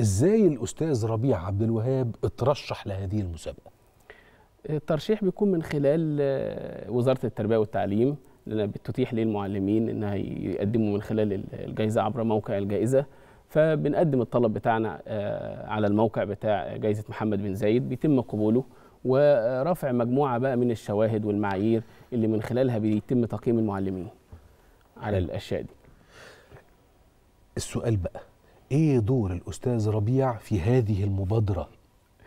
ازاي الاستاذ ربيع عبد الوهاب اترشح لهذه المسابقه الترشيح بيكون من خلال آه، وزاره التربيه والتعليم لأنها بتتيح للمعلمين ان يقدموا من خلال الجائزه عبر موقع الجائزه فبنقدم الطلب بتاعنا آه، على الموقع بتاع جائزه محمد بن زايد بيتم قبوله ورفع مجموعه بقى من الشواهد والمعايير اللي من خلالها بيتم تقييم المعلمين على الاشياء دي السؤال بقى ايه دور الاستاذ ربيع في هذه المبادره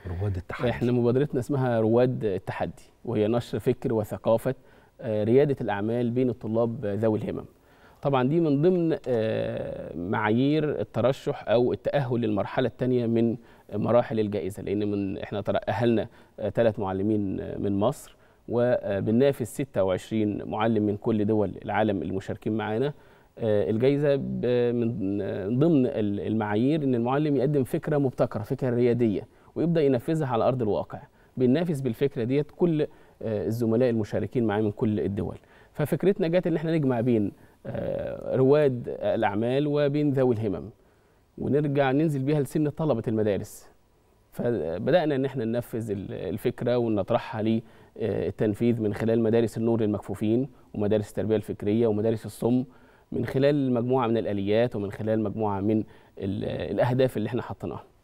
رواد التحدي احنا مبادرتنا اسمها رواد التحدي وهي نشر فكر وثقافه آه، رياده الاعمال بين الطلاب ذوي الهمم طبعا دي من ضمن آه، معايير الترشح او التاهل للمرحله الثانيه من مراحل الجائزه لان من احنا تاهلنا ثلاث آه، معلمين من مصر وبننافس 26 معلم من كل دول العالم المشاركين معانا آه، الجائزه من ضمن المعايير ان المعلم يقدم فكره مبتكره فكره رياديه ويبدا ينفذها على ارض الواقع بننافس بالفكره ديت كل آه، الزملاء المشاركين معاه من كل الدول ففكرتنا جت ان احنا نجمع بين آه، رواد الاعمال وبين ذوي الهمم ونرجع ننزل بيها لسن طلبه المدارس فبدانا ان احنا ننفذ الفكره ونطرحها للتنفيذ من خلال مدارس النور للمكفوفين ومدارس التربيه الفكريه ومدارس الصم من خلال مجموعه من الاليات ومن خلال مجموعه من الاهداف اللي احنا حطيناها